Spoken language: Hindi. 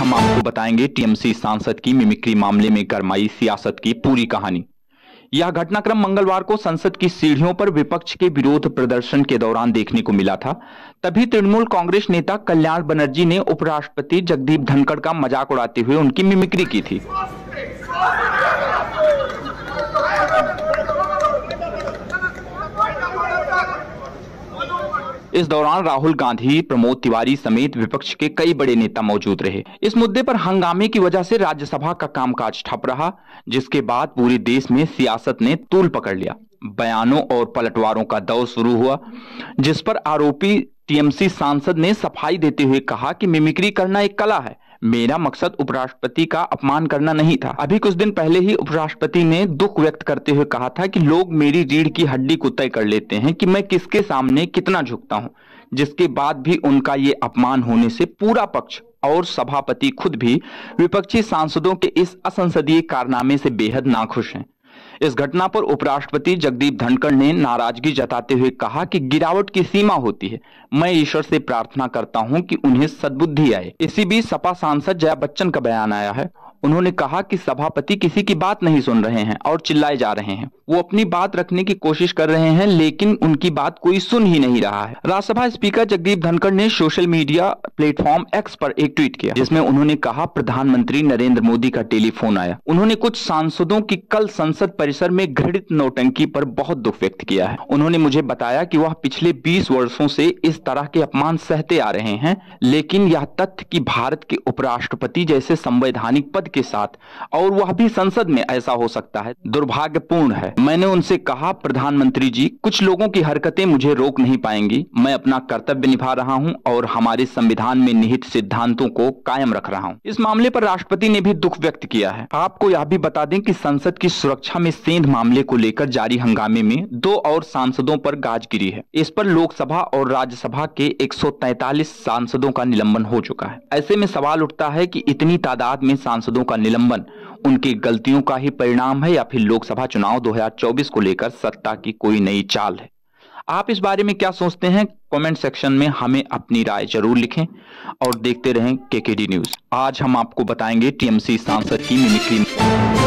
हम आपको बताएंगे टीएमसी सांसद की मिमिक्री मामले में गरमाई सियासत की पूरी कहानी यह घटनाक्रम मंगलवार को संसद की सीढ़ियों पर विपक्ष के विरोध प्रदर्शन के दौरान देखने को मिला था तभी तृणमूल कांग्रेस नेता कल्याण बनर्जी ने उपराष्ट्रपति जगदीप धनखड़ का मजाक उड़ाते हुए उनकी मिमिक्री की थी इस दौरान राहुल गांधी प्रमोद तिवारी समेत विपक्ष के कई बड़े नेता मौजूद रहे इस मुद्दे पर हंगामे की वजह से राज्यसभा का कामकाज ठप रहा जिसके बाद पूरे देश में सियासत ने तूल पकड़ लिया बयानों और पलटवारों का दौर शुरू हुआ जिस पर आरोपी टीएमसी सांसद ने सफाई देते हुए कहा कि मिमिक्री करना एक कला है मेरा मकसद उपराष्ट्रपति का अपमान करना नहीं था अभी कुछ दिन पहले ही उपराष्ट्रपति ने दुख व्यक्त करते हुए कहा था कि लोग मेरी रीढ़ की हड्डी को तय कर लेते हैं कि मैं किसके सामने कितना झुकता हूँ जिसके बाद भी उनका ये अपमान होने से पूरा पक्ष और सभापति खुद भी विपक्षी सांसदों के इस असंसदीय कारनामे से बेहद नाखुश हैं इस घटना पर उपराष्ट्रपति जगदीप धनखड़ ने नाराजगी जताते हुए कहा कि गिरावट की सीमा होती है मैं ईश्वर से प्रार्थना करता हूं कि उन्हें सद्बुद्धि आए इसी बीच सपा सांसद जया बच्चन का बयान आया है उन्होंने कहा कि सभापति किसी की बात नहीं सुन रहे हैं और चिल्लाए जा रहे हैं वो अपनी बात रखने की कोशिश कर रहे हैं लेकिन उनकी बात कोई सुन ही नहीं रहा है राज्यसभा स्पीकर जगदीप धनखड़ ने सोशल मीडिया प्लेटफॉर्म एक्स पर एक ट्वीट किया जिसमें उन्होंने कहा प्रधानमंत्री नरेंद्र मोदी का टेलीफोन आया उन्होंने कुछ सांसदों की कल संसद परिसर में घृणित नौटंकी पर बहुत दुख व्यक्त किया है उन्होंने मुझे बताया कि वह पिछले 20 वर्षों से इस तरह के अपमान सहते आ रहे हैं लेकिन यह तथ्य कि भारत के उपराष्ट्रपति जैसे संवैधानिक पद के साथ और वह भी संसद में ऐसा हो सकता है दुर्भाग्यपूर्ण है मैंने उनसे कहा प्रधानमंत्री जी कुछ लोगों की हरकतें मुझे रोक नहीं पाएंगी मैं अपना कर्तव्य निभा रहा हूं और हमारे संविधान में निहित सिद्धांतों को कायम रख रहा हूं इस मामले पर राष्ट्रपति ने भी दुख व्यक्त किया है आपको यह भी बता दें कि संसद की सुरक्षा में सेंध मामले को लेकर जारी हंगामे में दो और सांसदों पर गाज गिरी है इस पर लोकसभा और राज्यसभा के एक सांसदों का निलंबन हो चुका है ऐसे में सवाल उठता है की इतनी तादाद में सांसदों का निलंबन उनकी गलतियों का ही परिणाम है या फिर लोकसभा चुनाव 2024 को लेकर सत्ता की कोई नई चाल है आप इस बारे में क्या सोचते हैं कमेंट सेक्शन में हमें अपनी राय जरूर लिखें और देखते रहें केकेडी न्यूज आज हम आपको बताएंगे टीएमसी सांसद की मिमिक्री